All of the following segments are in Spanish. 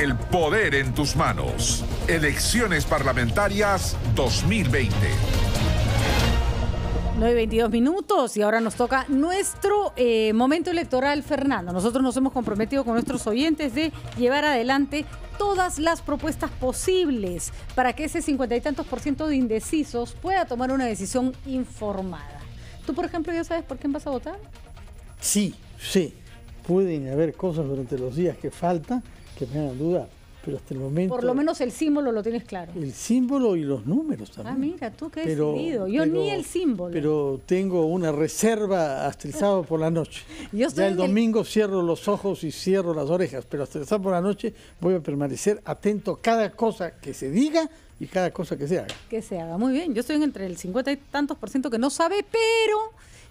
el poder en tus manos. Elecciones parlamentarias 2020. 9 22 minutos y ahora nos toca nuestro eh, momento electoral, Fernando. Nosotros nos hemos comprometido con nuestros oyentes de llevar adelante todas las propuestas posibles para que ese cincuenta y tantos por ciento de indecisos pueda tomar una decisión informada. ¿Tú, por ejemplo, ya sabes por quién vas a votar? Sí, sí. Pueden haber cosas durante los días que faltan que me Pero hasta el momento. Por lo menos el símbolo lo tienes claro. El símbolo y los números también. Ah, mira, tú qué pero, decidido. Yo ni el símbolo. Pero tengo una reserva hasta por la noche. ya el domingo cierro los ojos y cierro las orejas, pero hasta el sábado por la noche voy a permanecer atento a cada cosa que se diga y cada cosa que se haga. Que se haga. Muy bien. Yo estoy entre el 50 y tantos por ciento que no sabe, pero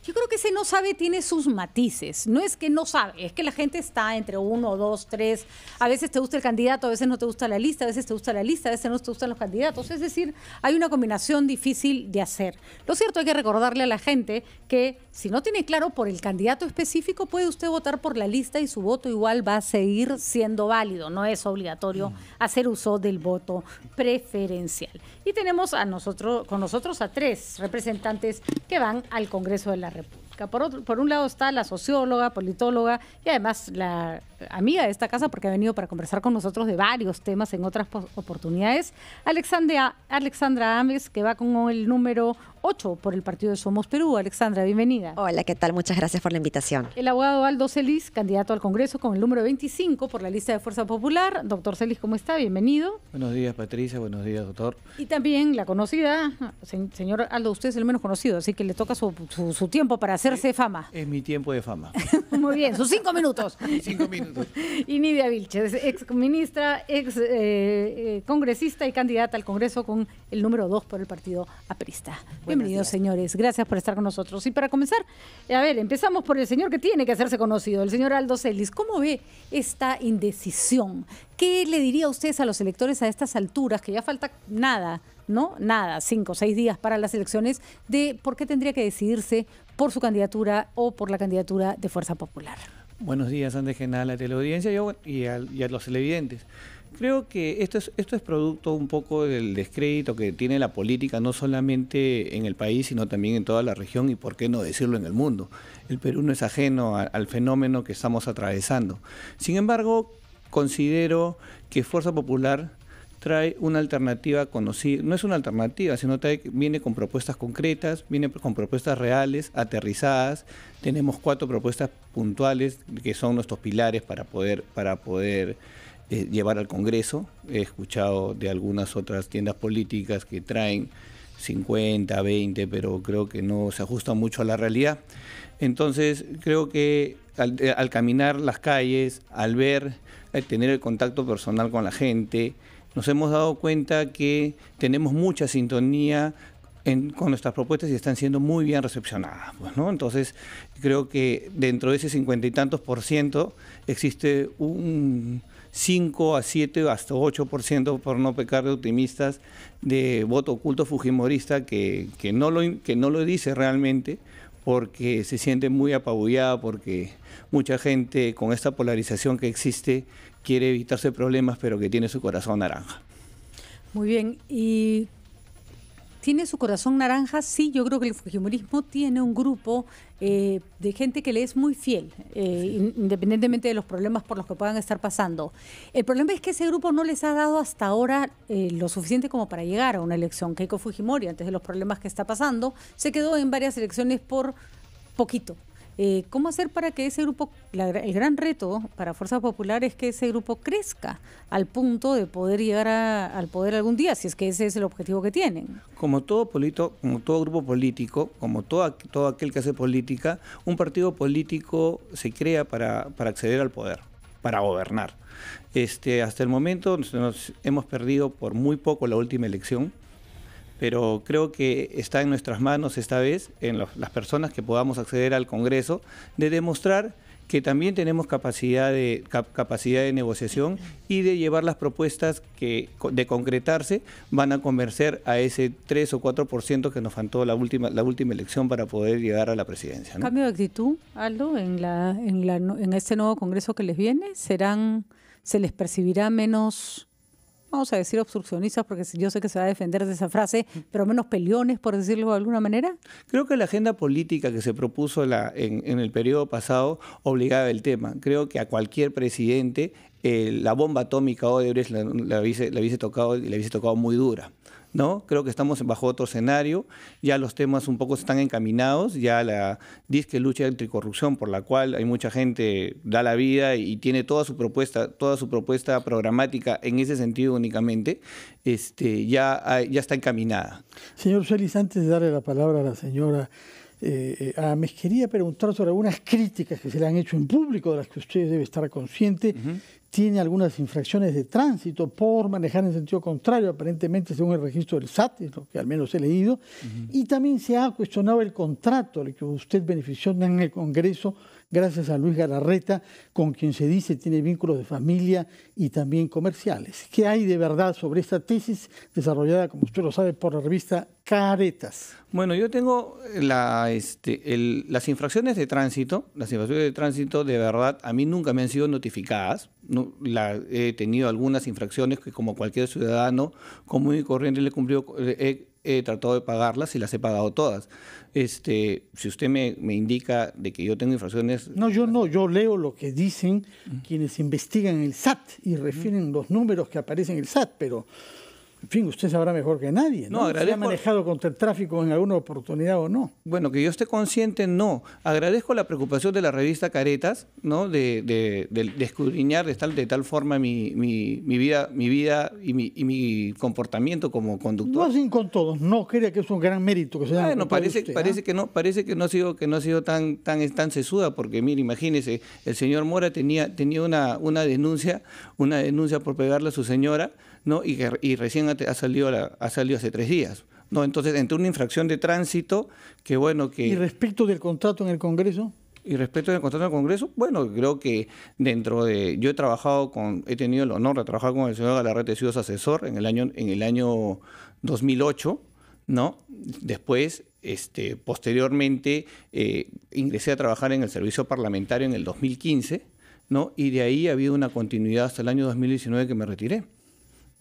yo creo que ese no sabe tiene sus matices. No es que no sabe, es que la gente está entre uno, dos, tres. A veces te gusta el candidato, a veces no te gusta la lista, a veces te gusta la lista, a veces no te gustan los candidatos. Es decir, hay una combinación difícil de hacer. Lo cierto, hay que recordarle a la gente que si no tiene claro por el candidato específico, puede usted votar por la lista y su voto igual va a seguir siendo válido. No es obligatorio mm. hacer uso del voto preferencial. Y tenemos a nosotros, con nosotros a tres representantes que van al Congreso de la República. Por, por un lado está la socióloga, politóloga y además la amiga de esta casa porque ha venido para conversar con nosotros de varios temas en otras oportunidades, Alexandra Ames, que va con el número 8 por el partido de Somos Perú. Alexandra, bienvenida. Hola, ¿qué tal? Muchas gracias por la invitación. El abogado Aldo Celis, candidato al Congreso con el número 25 por la lista de Fuerza Popular. Doctor Celis, ¿cómo está? Bienvenido. Buenos días, Patricia. Buenos días, doctor. Y también la conocida, señor Aldo, usted es el menos conocido, así que le toca su tiempo para hacer hacerse eh, fama. Es mi tiempo de fama. Muy bien, sus cinco minutos. minutos. Y Nidia Vilches, ex ministra, ex eh, eh, congresista y candidata al Congreso con el número dos por el partido aprista. Bienvenidos, señores. Gracias por estar con nosotros. Y para comenzar, a ver, empezamos por el señor que tiene que hacerse conocido, el señor Aldo Celis. ¿Cómo ve esta indecisión ¿Qué le diría a ustedes a los electores a estas alturas, que ya falta nada, ¿no? Nada, cinco o seis días para las elecciones, de por qué tendría que decidirse por su candidatura o por la candidatura de Fuerza Popular? Buenos días, Andrés Genal, a la teleaudiencia y a, los televidentes. Creo que esto es, producto un poco del descrédito que tiene la política, no solamente en el país, sino también en toda la región y, por qué no decirlo, en el mundo. El Perú no es ajeno al fenómeno que estamos atravesando. Sin embargo, considero que Fuerza Popular trae una alternativa conocida, no es una alternativa, sino trae, viene con propuestas concretas, viene con propuestas reales, aterrizadas. Tenemos cuatro propuestas puntuales que son nuestros pilares para poder, para poder eh, llevar al Congreso. He escuchado de algunas otras tiendas políticas que traen 50, 20, pero creo que no se ajustan mucho a la realidad. Entonces, creo que eh, al, caminar las calles, al ver, al eh, tener el contacto personal con la gente, nos hemos dado cuenta que tenemos mucha sintonía con nuestras propuestas y están siendo muy bien recepcionadas. Pues, Entonces, creo que dentro de ese cincuenta y tantos por ciento existe un 5 a 7 hasta 8 por ciento, por no pecar de optimistas, de voto oculto fujimorista que, que no lo dice realmente, porque se siente muy apabullada, porque mucha gente con esta polarización que existe quiere evitarse problemas, pero que tiene su corazón naranja. Muy bien, ¿y ¿Tiene su corazón naranja? Sí, yo creo que el Fujimorismo tiene un grupo eh, de gente que le es muy fiel, eh, independientemente de los problemas por los que puedan estar pasando. El problema es que ese grupo no les ha dado hasta ahora eh, lo suficiente como para llegar a una elección. Keiko Fujimori, antes de los problemas que está pasando, se quedó en varias elecciones por poquito, eh, ¿Cómo hacer para que ese grupo, el gran reto para Fuerza Popular es que ese grupo crezca al punto de poder llegar al poder algún día, si es que ese es el objetivo que tienen? Como todo, polito, como todo grupo político, como todo, aquel que hace política, un partido político se crea para, acceder al poder, para gobernar. Este, hasta el momento nos hemos perdido por muy poco la última elección pero creo que está en nuestras manos esta vez, en las personas que podamos acceder al Congreso, de demostrar que también tenemos capacidad de, capacidad de negociación y de llevar las propuestas que de concretarse van a convencer a ese 3 o 4% que nos faltó la última, la última elección para poder llegar a la presidencia. ¿no? ¿Cambio de actitud, Aldo, en, la, en, la, en este nuevo Congreso que les viene? ¿Serán, se les percibirá menos vamos a decir obstruccionistas, porque yo sé que se va a defender de esa frase, pero menos peleones, por decirlo de alguna manera? Creo que la agenda política que se propuso en, el periodo pasado obligaba el tema. Creo que a cualquier presidente eh, la bomba atómica o de la, la tocado, hubiese tocado muy dura. ¿no? Creo que estamos bajo otro escenario, ya los temas un poco están encaminados, ya la disque lucha anticorrupción por la cual hay mucha gente da la vida y tiene toda su propuesta, toda su propuesta programática en ese sentido únicamente, este, ya, ya está encaminada. Señor Félix, antes de darle la palabra a la señora eh, eh, Me quería preguntar sobre algunas críticas que se le han hecho en público, de las que usted debe estar consciente. Tiene algunas infracciones de tránsito por manejar en sentido contrario, aparentemente según el registro del SAT, lo que al menos he leído. Y también se ha cuestionado el contrato al que usted benefició en el Congreso gracias a Luis Gararreta, con quien se dice tiene vínculos de familia y también comerciales. ¿Qué hay de verdad sobre esta tesis desarrollada, como usted lo sabe, por la revista Caretas? Bueno, yo tengo la, este, las infracciones de tránsito, las infracciones de tránsito de verdad a mí nunca me han sido notificadas. he tenido algunas infracciones que como cualquier ciudadano común y corriente le he cumplido he tratado de pagarlas y las he pagado todas. Este, si usted me, me indica de que yo tengo infracciones... No, yo no, yo leo lo que dicen quienes investigan el SAT y refieren los números que aparecen en el SAT, pero en fin, usted sabrá mejor que nadie. ¿no? ¿Se ha manejado contra el tráfico en alguna oportunidad o no? Bueno, que yo esté consciente, no. Agradezco la preocupación de la revista Caretas, ¿no? De, de, de, escudriñar de tal, de tal forma mi, vida, mi vida y mi, comportamiento como conductor. No hacen con todos, no crea que es un gran mérito que se Bueno, parece, ¿ah? parece que no, parece que no ha sido, que no sido tan, tan, tan sesuda, porque mire, imagínese, el señor Mora tenía, tenía una, una denuncia, una denuncia por pegarle a su señora, ¿no? y recién ha, salido, salido hace tres días. No, entonces, entre una infracción de tránsito, que bueno que... ¿Y respecto del contrato en el Congreso? Y respecto del contrato en el Congreso, bueno, creo que dentro de. Yo he trabajado con. He tenido el honor de trabajar con el señor Galarrete, su asesor, en el año, en el año 2008, ¿no? Después, este, posteriormente, eh, ingresé a trabajar en el servicio parlamentario en el 2015, ¿no? Y de ahí ha habido una continuidad hasta el año 2019 que me retiré.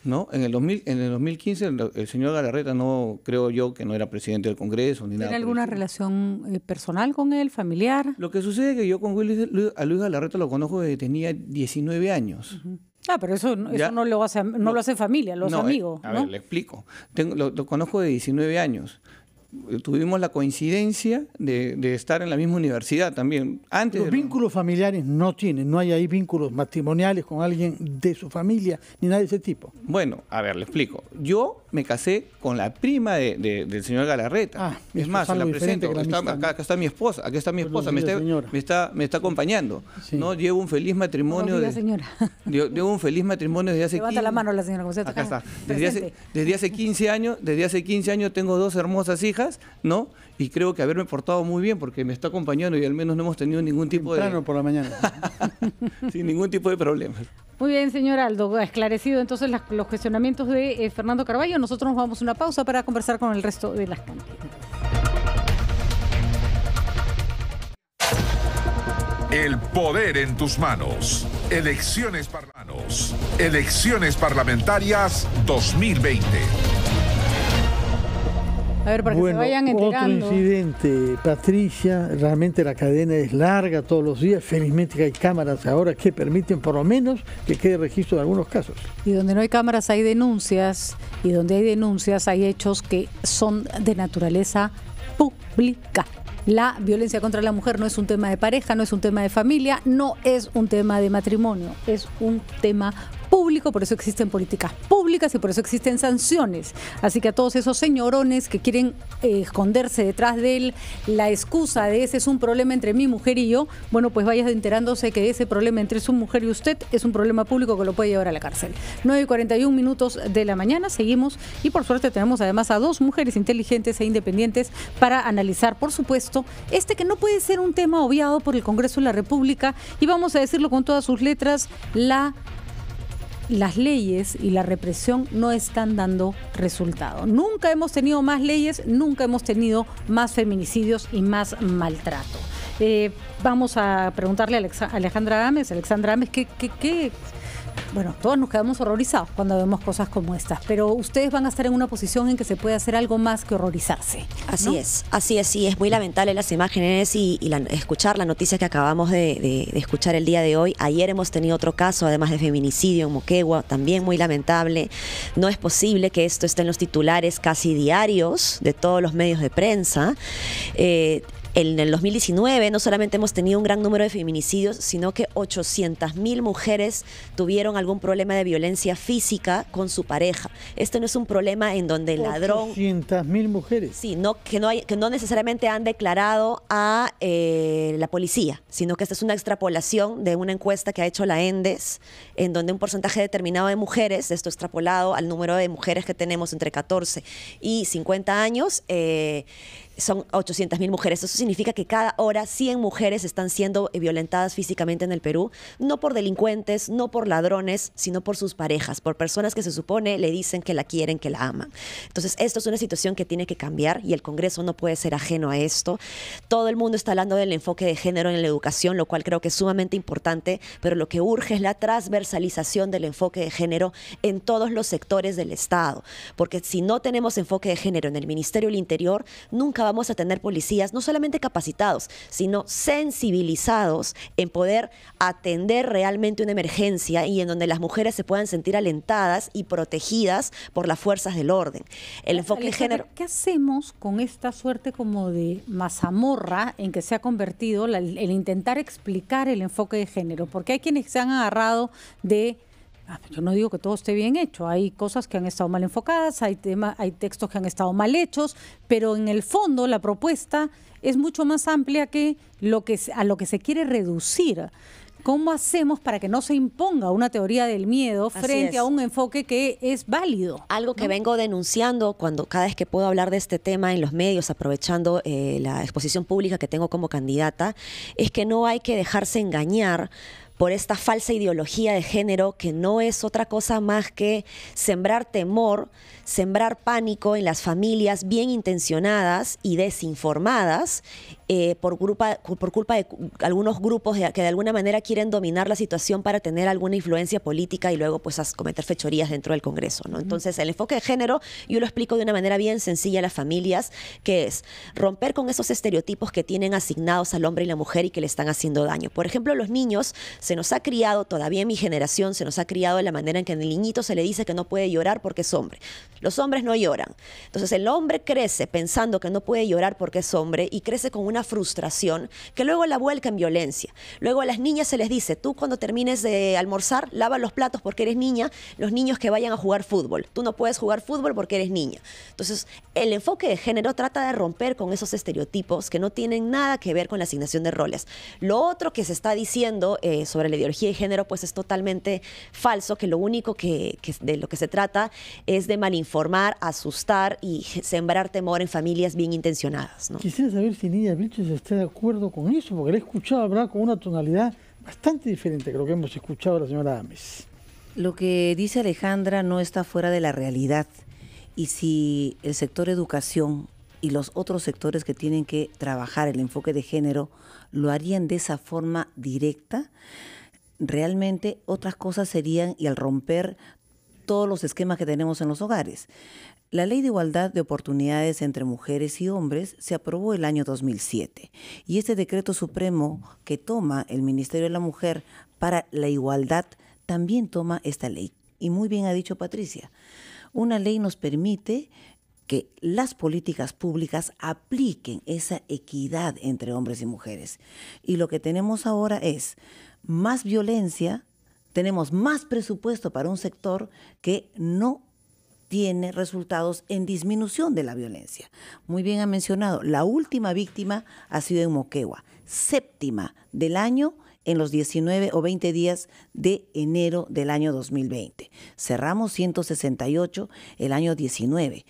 ¿no? En el, 2000, en el 2015 el, señor Galarreta no, creo yo, que no era presidente del Congreso ni nada. ¿Tiene alguna relación eh, personal con él, familiar? Lo que sucede es que yo con Luis, a Luis Galarreta lo conozco desde que tenía 19 años. Ah, pero eso, no, lo hace, no, lo hace familia, lo hace eh, amigo. a ver, le explico. lo, lo, conozco de 19 años tuvimos la coincidencia de, estar en la misma universidad también. Antes Los vínculos familiares no tienen, no hay ahí vínculos matrimoniales con alguien de su familia ni nada de ese tipo. Bueno, a ver, le explico. Yo me casé con la prima de, del señor Galarreta. Ah, es más, la presente. está, acá, está mi esposa, ...aquí está mi esposa, me está, me está, acompañando. ¿no? Llevo un feliz matrimonio. de, señora. Llevo un feliz matrimonio desde hace Levanta la mano la señora, acá está. Desde hace, desde hace, 15 años, desde hace 15 años tengo dos hermosas hijas, ¿no? y creo que haberme portado muy bien porque me está acompañando y al menos no hemos tenido ningún tipo de... de... por la mañana. Sin ningún tipo de problema. Muy bien, señor Aldo. Esclarecido entonces los cuestionamientos de eh, Fernando Carballo. Nosotros nos vamos a una pausa para conversar con el resto de las cámaras. El poder en tus manos. Elecciones, parlanos. Elecciones parlamentarias 2020. A para que se vayan enterando. Otro incidente, Patricia, realmente la cadena es larga todos los días. Felizmente que hay cámaras ahora que permiten por lo menos que quede registro de algunos casos. Y donde no hay cámaras hay denuncias, y donde hay denuncias hay hechos que son de naturaleza pública. La violencia contra la mujer no es un tema de pareja, no es un tema de familia, no es un tema de matrimonio, es un tema público, por eso existen políticas públicas y por eso existen sanciones. Así que a todos esos señorones que quieren eh, esconderse detrás de él, la excusa de ese es un problema entre mi mujer y yo, bueno, pues vayas enterándose que ese problema entre su mujer y usted es un problema público que lo puede llevar a la cárcel. 9 y 41 minutos de la mañana, seguimos y por suerte tenemos además a dos mujeres inteligentes e independientes para analizar, por supuesto, este que no puede ser un tema obviado por el Congreso de la República y vamos a decirlo con todas sus letras, la las leyes y la represión no están dando resultado. Nunca hemos tenido más leyes, nunca hemos tenido más feminicidios y más maltrato. Eh, vamos a preguntarle a Alejandra Gámez. Alexandra Gámez, ¿qué, qué, qué, bueno, todos nos quedamos horrorizados cuando vemos cosas como estas, pero ustedes van a estar en una posición en que se puede hacer algo más que horrorizarse. Así es, así es, y es muy lamentable las imágenes y, escuchar la noticia que acabamos de, escuchar el día de hoy. Ayer hemos tenido otro caso, además de feminicidio en Moquegua, también muy lamentable. No es posible que esto esté en los titulares casi diarios de todos los medios de prensa. Eh, en el 2019 no solamente hemos tenido un gran número de feminicidios, sino que 800.000 mujeres tuvieron algún problema de violencia física con su pareja. Esto no es un problema en donde el ladrón... 800.000 mujeres. Sí, que, no necesariamente han declarado a eh, la policía, sino que esta es una extrapolación de una encuesta que ha hecho la ENDES, en donde un porcentaje determinado de mujeres, esto extrapolado al número de mujeres que tenemos entre 14 y 50 años, eh, son 800.000 mujeres. Eso significa que cada hora 100 mujeres están siendo eh, violentadas físicamente en el Perú, no por delincuentes, no por ladrones, sino por sus parejas, por personas que se supone le dicen que la quieren, que la aman. Entonces, esto es una situación que tiene que cambiar y el Congreso no puede ser ajeno a esto. Todo el mundo está hablando del enfoque de género en la educación, lo cual creo que es sumamente importante, pero lo que urge es la transversalización del enfoque de género en todos los sectores del Estado, porque si no tenemos enfoque de género en el Ministerio del Interior, nunca va vamos a tener policías no solamente capacitados, sino sensibilizados en poder atender realmente una emergencia y en donde las mujeres se puedan sentir alentadas y protegidas por las fuerzas del orden. El enfoque de género. ¿Qué hacemos con esta suerte como de mazamorra en que se ha convertido el intentar explicar el enfoque de género? Porque hay quienes se han agarrado de Ah, pues yo no digo que todo esté bien hecho, hay cosas que han estado mal enfocadas, hay, tema, hay textos que han estado mal hechos, pero en el fondo la propuesta es mucho más amplia que, lo que a lo que se quiere reducir. ¿Cómo hacemos para que no se imponga una teoría del miedo frente a un enfoque que es válido? Algo que vengo denunciando cuando cada vez que puedo hablar de este tema en los medios, aprovechando eh, la exposición pública que tengo como candidata, es que no hay que dejarse engañar por esta falsa ideología de género que no es otra cosa más que sembrar temor, sembrar pánico en las familias bien intencionadas y desinformadas eh, por, por culpa de algunos grupos que de alguna manera quieren dominar la situación para tener alguna influencia política y luego pues cometer fechorías dentro del Congreso. ¿no? Entonces el enfoque de género yo lo explico de una manera bien sencilla a las familias, que es romper con esos estereotipos que tienen asignados al hombre y la mujer y que le están haciendo daño. Por ejemplo, los niños se nos ha criado, todavía en mi generación se nos ha criado de la manera en que en el niñito se le dice que no puede llorar porque es hombre. Los hombres no lloran. Entonces el hombre crece pensando que no puede llorar porque es hombre y crece con una frustración que luego la vuelca en violencia. Luego a las niñas se les dice, tú cuando termines de almorzar, lava los platos porque eres niña, los niños que vayan a jugar fútbol. Tú no puedes jugar fútbol porque eres niña. Entonces, el enfoque de género trata de romper con esos estereotipos que no tienen nada que ver con la asignación de roles. Lo otro que se está diciendo eh, sobre la ideología de género, pues es totalmente falso, que lo único que, de lo que se trata es de malinformar, asustar y sembrar temor en familias bien intencionadas. Quisiera saber si niña esté de acuerdo con eso, porque le he escuchado hablar con una tonalidad bastante diferente lo que hemos escuchado la señora Ames. Lo que dice Alejandra no está fuera de la realidad. Y si el sector educación y los otros sectores que tienen que trabajar el enfoque de género lo harían de esa forma directa, realmente otras cosas serían y al romper todos los esquemas que tenemos en los hogares. La Ley de Igualdad de Oportunidades entre Mujeres y Hombres se aprobó el año 2007 y este decreto supremo que toma el Ministerio de la Mujer para la Igualdad también toma esta ley. Y muy bien ha dicho Patricia, una ley nos permite que las políticas públicas apliquen esa equidad entre hombres y mujeres. Y lo que tenemos ahora es más violencia, tenemos más presupuesto para un sector que no tiene resultados en disminución de la violencia. Muy bien ha mencionado, la última víctima ha sido en Moquegua, séptima del año en los 19 o 20 días de enero del año 2020. Cerramos 168 el año 19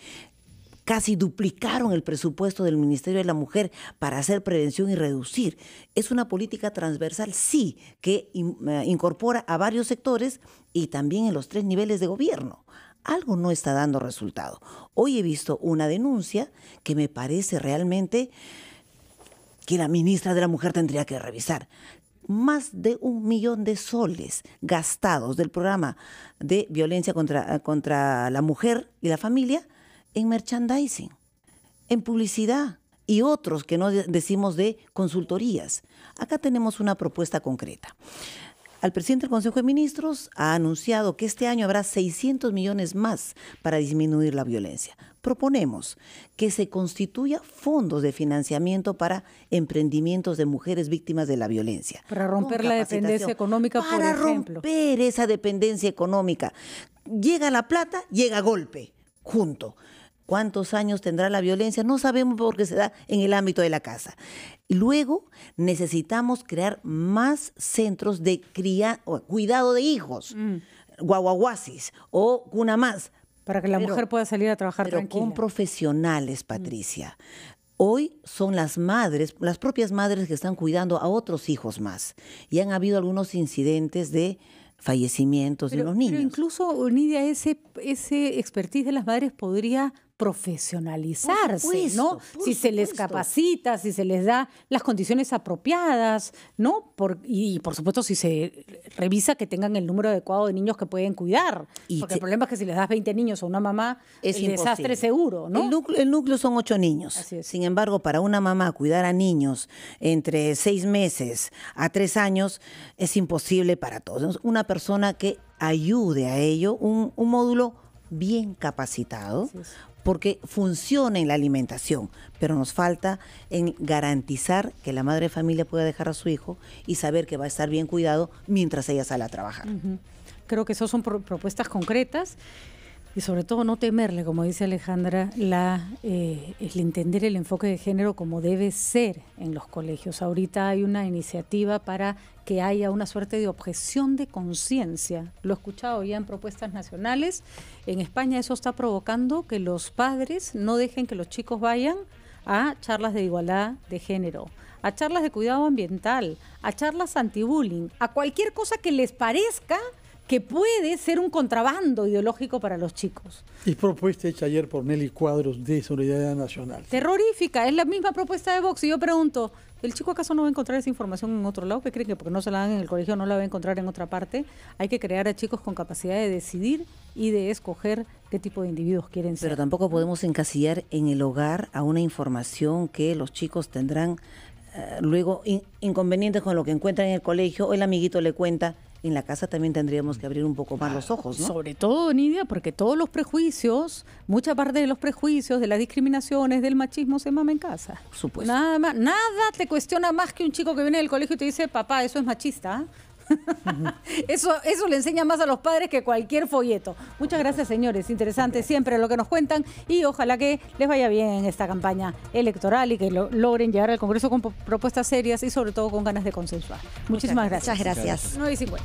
casi duplicaron el presupuesto del Ministerio de la Mujer para hacer prevención y reducir. Es una política transversal, sí, que eh, incorpora a varios sectores y también en los tres niveles de gobierno algo no está dando resultado. Hoy he visto una denuncia que me parece realmente que la ministra de la Mujer tendría que revisar. Más de un millón de soles gastados del programa de violencia contra, contra la mujer y la familia en merchandising, en publicidad y otros que no decimos de consultorías. Acá tenemos una propuesta concreta al presidente del Consejo de Ministros ha anunciado que este año habrá 600 millones más para disminuir la violencia. Proponemos que se constituya fondos de financiamiento para emprendimientos de mujeres víctimas de la violencia. Para romper la dependencia económica, para por romper esa dependencia económica. Llega la plata, llega golpe, junto cuántos años tendrá la violencia, no sabemos porque se da en el ámbito de la casa. Luego, necesitamos crear más centros de cuidado de hijos, mm. guaguaguasis o cuna más. Para que la mujer pueda salir a trabajar con profesionales, mm. Patricia. Hoy son las madres, las propias madres que están cuidando a otros hijos más. Y han habido algunos incidentes de fallecimientos de los niños. Pero incluso, Nidia, ese, ese expertise de las madres podría profesionalizarse, ¿no? Si se les capacita, si se les da las condiciones apropiadas, ¿no? y, por supuesto si se revisa que tengan el número adecuado de niños que pueden cuidar. Porque el problema es que si les das 20 niños a una mamá, es el desastre seguro, ¿no? El núcleo, el núcleo son 8 niños. Sin embargo, para una mamá cuidar a niños entre 6 meses a 3 años es imposible para todos. Una persona que ayude a ello, un módulo bien capacitado, porque funciona en la alimentación, pero nos falta en garantizar que la madre de familia pueda dejar a su hijo y saber que va a estar bien cuidado mientras ella sale a trabajar. Creo que esas son propuestas concretas y sobre todo no temerle, como dice Alejandra, la, eh, el entender el enfoque de género como debe ser en los colegios. Ahorita hay una iniciativa para que haya una suerte de objeción de conciencia. Lo he escuchado ya en propuestas nacionales. En España eso está provocando que los padres no dejen que los chicos vayan a charlas de igualdad de género, a charlas de cuidado ambiental, a charlas anti-bullying, a cualquier cosa que les parezca que puede ser un contrabando ideológico para los chicos. Y propuesta hecha ayer por Nelly Cuadros de Solidaridad Nacional. Terrorífica, es la misma propuesta de Vox. Y yo pregunto, ¿el chico acaso no va a encontrar esa información en otro lado? ¿Qué creen que porque no se la dan en el colegio no la va a encontrar en otra parte? Hay que crear a chicos con capacidad de decidir y de escoger qué tipo de individuos quieren ser. Pero tampoco podemos encasillar en el hogar a una información que los chicos tendrán eh, luego inconvenientes con lo que encuentran en el colegio, o el amiguito le cuenta en la casa también tendríamos que abrir un poco más los ojos, ¿no? Sobre todo, Nidia, porque todos los prejuicios, mucha parte de los prejuicios, de las discriminaciones, del machismo se mama en casa. Por supuesto. Nada, más, nada te cuestiona más que un chico que viene del colegio y te dice, papá, eso es machista. ¿eh? eso, eso le enseña más a los padres que cualquier folleto. Muchas gracias, señores. Interesante siempre lo que nos cuentan y ojalá que les vaya bien esta campaña electoral y que logren llegar al Congreso con propuestas serias y sobre todo con ganas de consensuar. Muchísimas gracias. Muchas gracias. 9 y 50.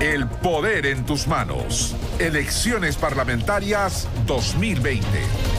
El poder en tus manos. Elecciones parlamentarias 2020.